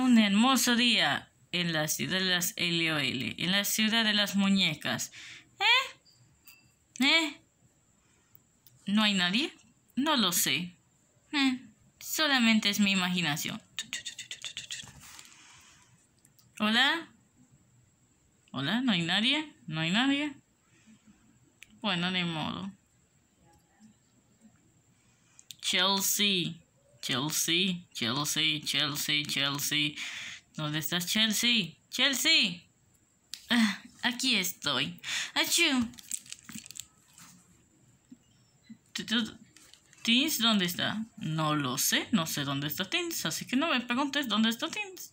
un hermoso día en la ciudad de las LOL, en la ciudad de las muñecas. ¿Eh? ¿Eh? ¿No hay nadie? No lo sé. Eh, solamente es mi imaginación. ¿Hola? ¿Hola? ¿No hay nadie? ¿No hay nadie? Bueno, ni modo. Chelsea. Chelsea, Chelsea, Chelsea, Chelsea. ¿Dónde estás, Chelsea? Chelsea. Ah, aquí estoy. Achú. Tins, ¿dónde está? No lo sé, no sé dónde está Tins, así que no me preguntes dónde está Tins.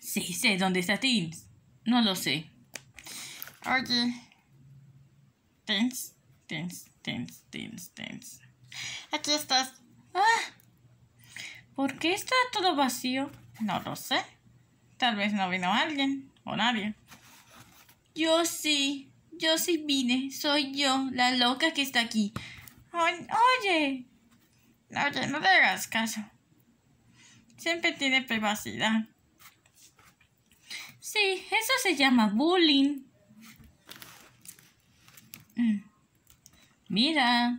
Sí, sé dónde está Tins. No lo sé. Okay. Tins, Tins, Tins, Tins, Tins. Aquí estás. Ah, ¿Por qué está todo vacío? No lo sé. Tal vez no vino alguien o nadie. Yo sí, yo sí vine. Soy yo, la loca que está aquí. Oye, oye, no te hagas caso. Siempre tiene privacidad. Sí, eso se llama bullying. Mm. Mira,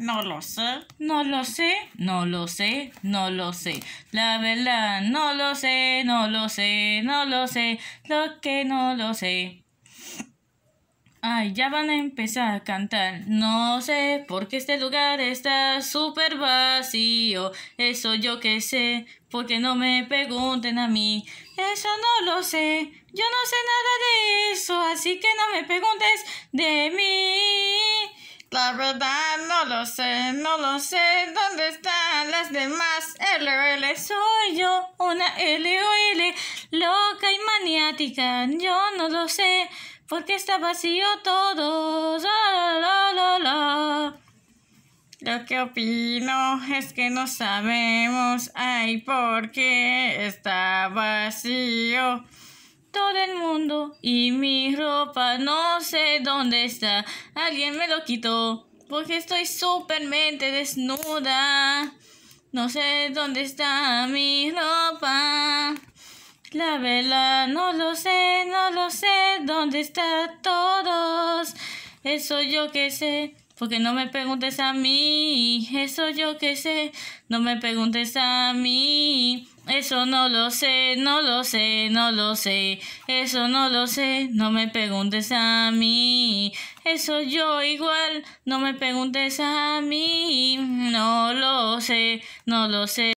No lo sé. No lo sé. No lo sé. No lo sé. La verdad, no lo sé. No lo sé. No lo sé. Lo que no lo sé. Ay, ya van a empezar a cantar. No sé porque este lugar está súper vacío. Eso yo que sé, porque no me pregunten a mí. Eso no lo sé. Yo no sé nada de eso, así que no me preguntes de mí. La verdad no lo sé, no lo sé, ¿dónde están las demás? LOL soy yo, una LOL loca y maniática, yo no lo sé, porque está vacío todo. Lo que opino es que no sabemos, ay, por qué está vacío todo el mundo y mi ropa no sé dónde está. Alguien me lo quitó porque estoy supermente desnuda. No sé dónde está mi ropa. La vela, no lo sé, no lo sé dónde está todos. Eso yo que sé, porque no me preguntes a mí. Eso yo que sé, no me preguntes a mí. Eso no lo sé, no lo sé, no lo sé. Eso no lo sé, no me preguntes a mí. Eso yo igual, no me preguntes a mí. No lo sé, no lo sé.